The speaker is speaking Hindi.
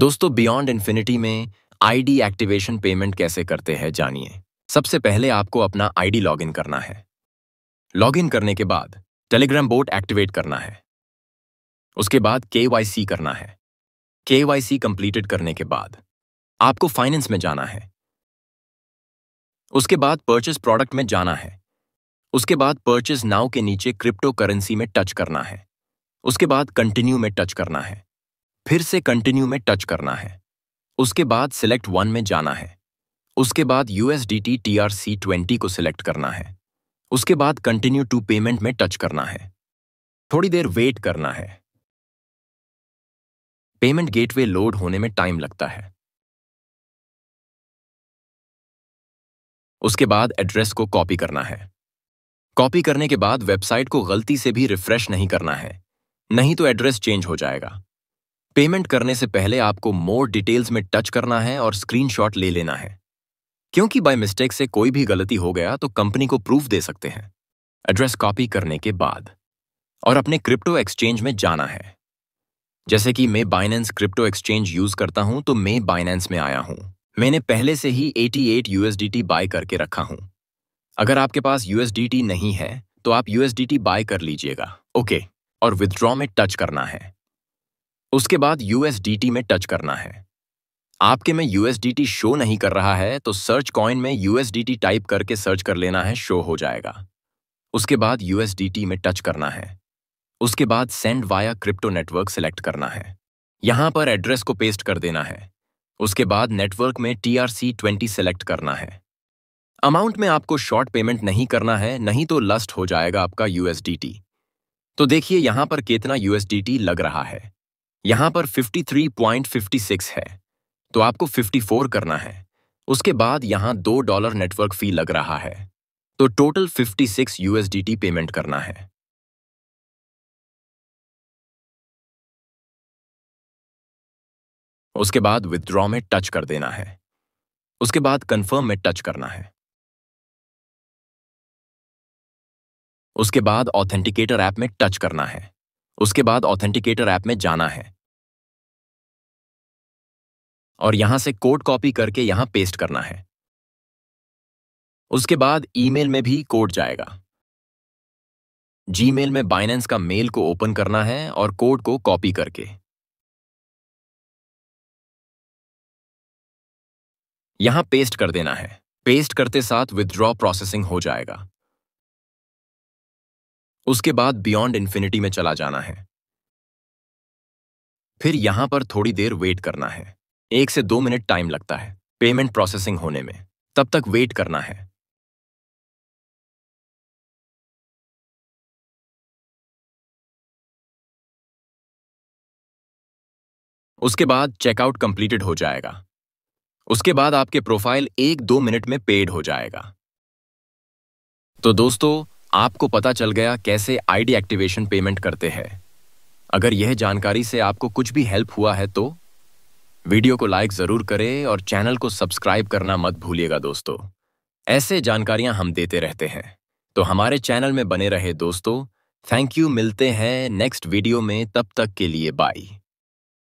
दोस्तों बियॉन्ड इन्फिनिटी में आईडी एक्टिवेशन पेमेंट कैसे करते हैं जानिए सबसे पहले आपको अपना आईडी लॉगिन करना है लॉगिन करने के बाद टेलीग्राम बोट एक्टिवेट करना है उसके बाद के करना है के कंप्लीटेड करने के बाद आपको फाइनेंस में जाना है उसके बाद परचेस प्रोडक्ट में जाना है उसके बाद परचेस नाव के नीचे क्रिप्टो करेंसी में टच करना है उसके बाद कंटिन्यू में टच करना है फिर से कंटिन्यू में टच करना है उसके बाद सिलेक्ट वन में जाना है उसके बाद यूएसडीटी टी ट्वेंटी को सिलेक्ट करना है उसके बाद कंटिन्यू टू पेमेंट में टच करना है थोड़ी देर वेट करना है पेमेंट गेटवे लोड होने में टाइम लगता है उसके बाद एड्रेस को कॉपी करना है कॉपी करने के बाद वेबसाइट को गलती से भी रिफ्रेश नहीं करना है नहीं तो एड्रेस चेंज हो जाएगा पेमेंट करने से पहले आपको मोर डिटेल्स में टच करना है और स्क्रीनशॉट ले लेना है क्योंकि बाय मिस्टेक से कोई भी गलती हो गया तो कंपनी को प्रूफ दे सकते हैं एड्रेस कॉपी करने के बाद और अपने क्रिप्टो एक्सचेंज में जाना है जैसे कि मैं बाइनेंस क्रिप्टो एक्सचेंज यूज करता हूं तो मैं बाइनेंस में आया हूं मैंने पहले से ही 88 यूएसडीटी बाय करके रखा हूं अगर आपके पास यूएसडीटी नहीं है तो आप यूएसडीटी बाय कर लीजिएगा ओके और विदड्रॉ में टच करना है उसके बाद यूएसडीटी में टच करना है आपके में यूएसडीटी शो नहीं कर रहा है तो सर्च कॉइन में यूएसडीटी टाइप करके सर्च कर लेना है शो हो जाएगा उसके बाद यूएसडीटी में टच करना है उसके बाद send via crypto network select करना है यहां पर एड्रेस को पेस्ट कर देना है उसके बाद नेटवर्क में टी आर ट्वेंटी सेलेक्ट करना है अमाउंट में आपको शॉर्ट पेमेंट नहीं करना है नहीं तो लस्ट हो जाएगा आपका यूएसडीटी तो देखिए यहां पर कितना यूएसडीटी लग रहा है यहां पर 53.56 है तो आपको 54 करना है उसके बाद यहां दो डॉलर नेटवर्क फी लग रहा है तो टोटल 56 यूएसडीटी पेमेंट करना है उसके बाद विदड्रॉ में टच कर देना है उसके बाद कंफर्म में टच करना है उसके बाद ऑथेंटिकेटर ऐप में टच करना है उसके बाद ऑथेंटिकेटर ऐप में जाना है और यहां से कोड कॉपी करके यहां पेस्ट करना है उसके बाद ईमेल में भी कोड जाएगा जीमेल में बाइनेंस का मेल को ओपन करना है और कोड को कॉपी करके यहां पेस्ट कर देना है पेस्ट करते साथ विदड्रॉ प्रोसेसिंग हो जाएगा उसके बाद बियॉन्ड इन्फिनिटी में चला जाना है फिर यहां पर थोड़ी देर वेट करना है एक से दो मिनट टाइम लगता है पेमेंट प्रोसेसिंग होने में तब तक वेट करना है उसके बाद चेकआउट कंप्लीटेड हो जाएगा उसके बाद आपके प्रोफाइल एक दो मिनट में पेड हो जाएगा तो दोस्तों आपको पता चल गया कैसे आईडी एक्टिवेशन पेमेंट करते हैं अगर यह जानकारी से आपको कुछ भी हेल्प हुआ है तो वीडियो को लाइक ज़रूर करें और चैनल को सब्सक्राइब करना मत भूलिएगा दोस्तों ऐसे जानकारियां हम देते रहते हैं तो हमारे चैनल में बने रहे दोस्तों थैंक यू मिलते हैं नेक्स्ट वीडियो में तब तक के लिए बाय